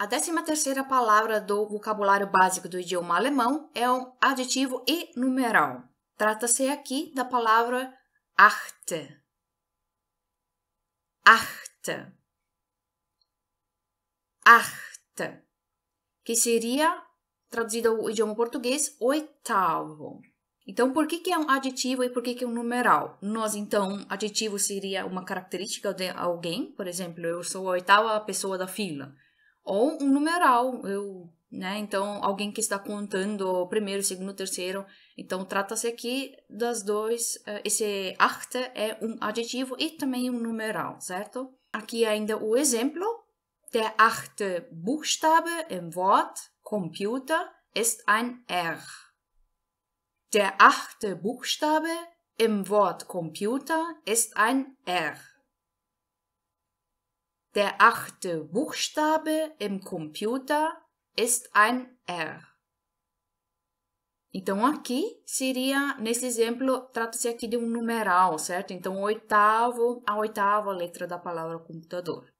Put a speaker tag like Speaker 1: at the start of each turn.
Speaker 1: A décima terceira palavra do vocabulário básico do idioma alemão é o adjetivo e numeral. Trata-se aqui da palavra achte. Achte. Achte. Que seria, traduzido ao idioma português, oitavo. Então, por que, que é um adjetivo e por que, que é um numeral? Nós, então, adjetivo seria uma característica de alguém. Por exemplo, eu sou a oitava pessoa da fila. Ou um numeral, eu, né? Então, alguém que está contando primeiro, segundo, terceiro. Então, trata-se aqui das dois. Eh, esse achte é um adjetivo e também um numeral, certo? Aqui ainda o exemplo. Der achte Buchstabe im Wort Computer ist ein R. Der achte Buchstabe im Wort Computer ist ein R. Der achte Buchstabe im Computer ist ein R. Então, aqui seria, nesse exemplo, trata-se aqui de um numeral, certo? Então, oitavo, a oitava letra da palavra computador.